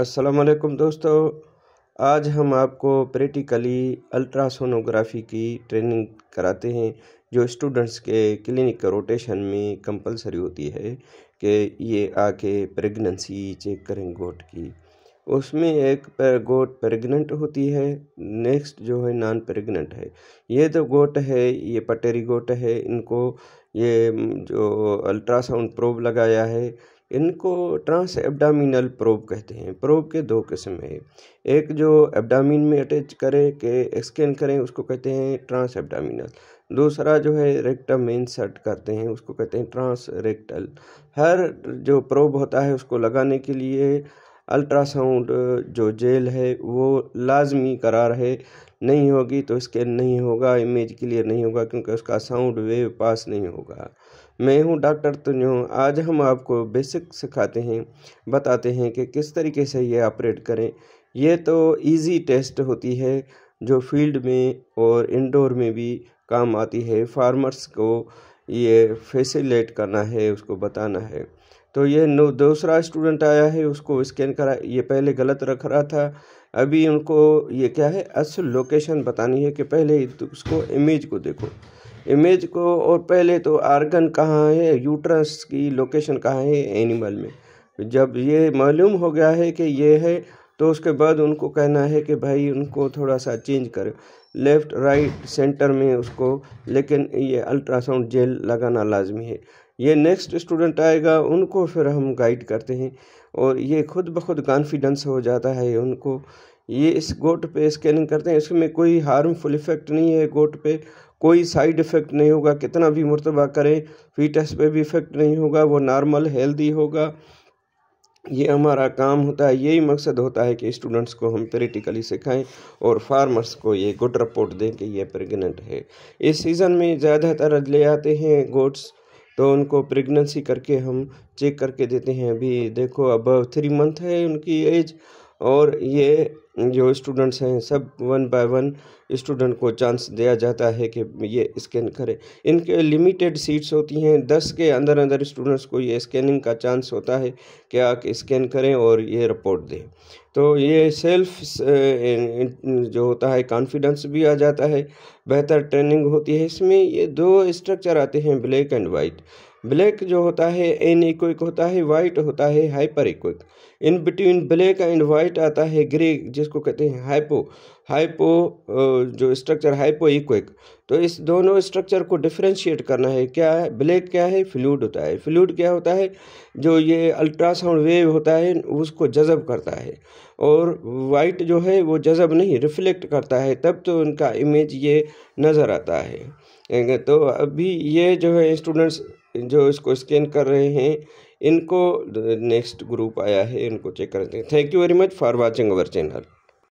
असलकम दोस्तों आज हम आपको प्रैक्टिकली अल्ट्रासोनोग्राफी की ट्रेनिंग कराते हैं जो स्टूडेंट्स के क्लिनिक रोटेशन में कंपलसरी होती है कि ये आके प्रेगनेंसी चेक करें गोट की उसमें एक पर गोट प्रेग्नेंट होती है नेक्स्ट जो है नॉन प्रेग्नेंट है ये तो गोट है ये पटेरी गोट है इनको ये जो अल्ट्रासाउंड प्रोब लगाया है इनको ट्रांस एब्डामिनल प्रोब कहते हैं प्रोब के दो किस्म हैं एक जो एब्डामिन में अटैच करें के स्कैन करें उसको कहते हैं ट्रांस एब्डामिनल दूसरा जो है रेक्टम में इंसर्ट करते हैं उसको कहते हैं ट्रांस रेक्टल हर जो प्रोब होता है उसको लगाने के लिए अल्ट्रासाउंड जो जेल है वो लाजमी करार है नहीं होगी तो स्कैन नहीं होगा इमेज क्लियर नहीं होगा क्योंकि उसका साउंड वेव पास नहीं होगा मैं हूं डॉक्टर तुन्यू आज हम आपको बेसिक सिखाते हैं बताते हैं कि किस तरीके से ये ऑपरेट करें ये तो इजी टेस्ट होती है जो फील्ड में और इंडोर में भी काम आती है फार्मर्स को ये फैसिलेट करना है उसको बताना है तो ये दूसरा स्टूडेंट आया है उसको स्कैन करा ये पहले गलत रख रहा था अभी उनको ये क्या है असल लोकेशन बतानी है कि पहले तो उसको इमेज को देखो इमेज को और पहले तो आर्गन कहाँ है यूट्रस की लोकेशन कहाँ है एनिमल में जब ये मालूम हो गया है कि ये है तो उसके बाद उनको कहना है कि भाई उनको थोड़ा सा चेंज करें लेफ़्ट राइट सेंटर में उसको लेकिन ये अल्ट्रासाउंड जेल लगाना लाजमी है ये नेक्स्ट स्टूडेंट आएगा उनको फिर हम गाइड करते हैं और ये खुद ब खुद कॉन्फिडेंस हो जाता है उनको ये इस गोट पे स्कैनिंग करते हैं इसमें कोई हार्मफुल इफ़ेक्ट नहीं है गोट पे कोई साइड इफ़ेक्ट नहीं होगा कितना भी मरतबा करें फी टेस्ट पे भी इफ़ेक्ट नहीं होगा वो नॉर्मल हेल्दी होगा ये हमारा काम होता है यही मकसद होता है कि स्टूडेंट्स को हम प्रैक्टिकली सिखाएं और फार्मर्स को ये गुड रिपोर्ट दें कि ये प्रेग्नेंट है इस सीज़न में ज़्यादातर ले आते हैं गोट्स तो उनको प्रेगनेंसी करके हम चेक करके देते हैं अभी देखो अब थ्री मंथ है उनकी एज और ये जो स्टूडेंट्स हैं सब वन बाय वन स्टूडेंट को चांस दिया जाता है कि ये स्कैन करें इनके लिमिटेड सीट्स होती हैं दस के अंदर अंदर स्टूडेंट्स को ये स्कैनिंग का चांस होता है कि आप स्कैन करें और ये रिपोर्ट दें तो ये सेल्फ eh, जो होता है कॉन्फिडेंस भी आ जाता है बेहतर ट्रेनिंग होती है इसमें ये दो स्ट्रक्चर आते हैं ब्लैक एंड वाइट ब्लैक जो होता है एन इक्विक होता है वाइट होता है hyper echoic in between black and white आता है ग्रे जिसको कहते हैं हाइपो हाइपो जो स्ट्रक्चर हाइपो इक्विक तो इस दोनों स्ट्रक्चर को डिफ्रेंशिएट करना है क्या है ब्लैक क्या है फ्लूड होता है फ्लूड क्या होता है जो ये अल्ट्रासाउंड वेव होता है उसको जज़ब करता है और वाइट जो है वो जज़ब नहीं रिफ्लेक्ट करता है तब तो उनका इमेज ये नज़र आता है तो अभी ये जो है स्टूडेंट्स जो इसको स्कैन कर रहे हैं इनको नेक्स्ट ग्रुप आया है इनको चेक करते हैं thank you very much for watching our channel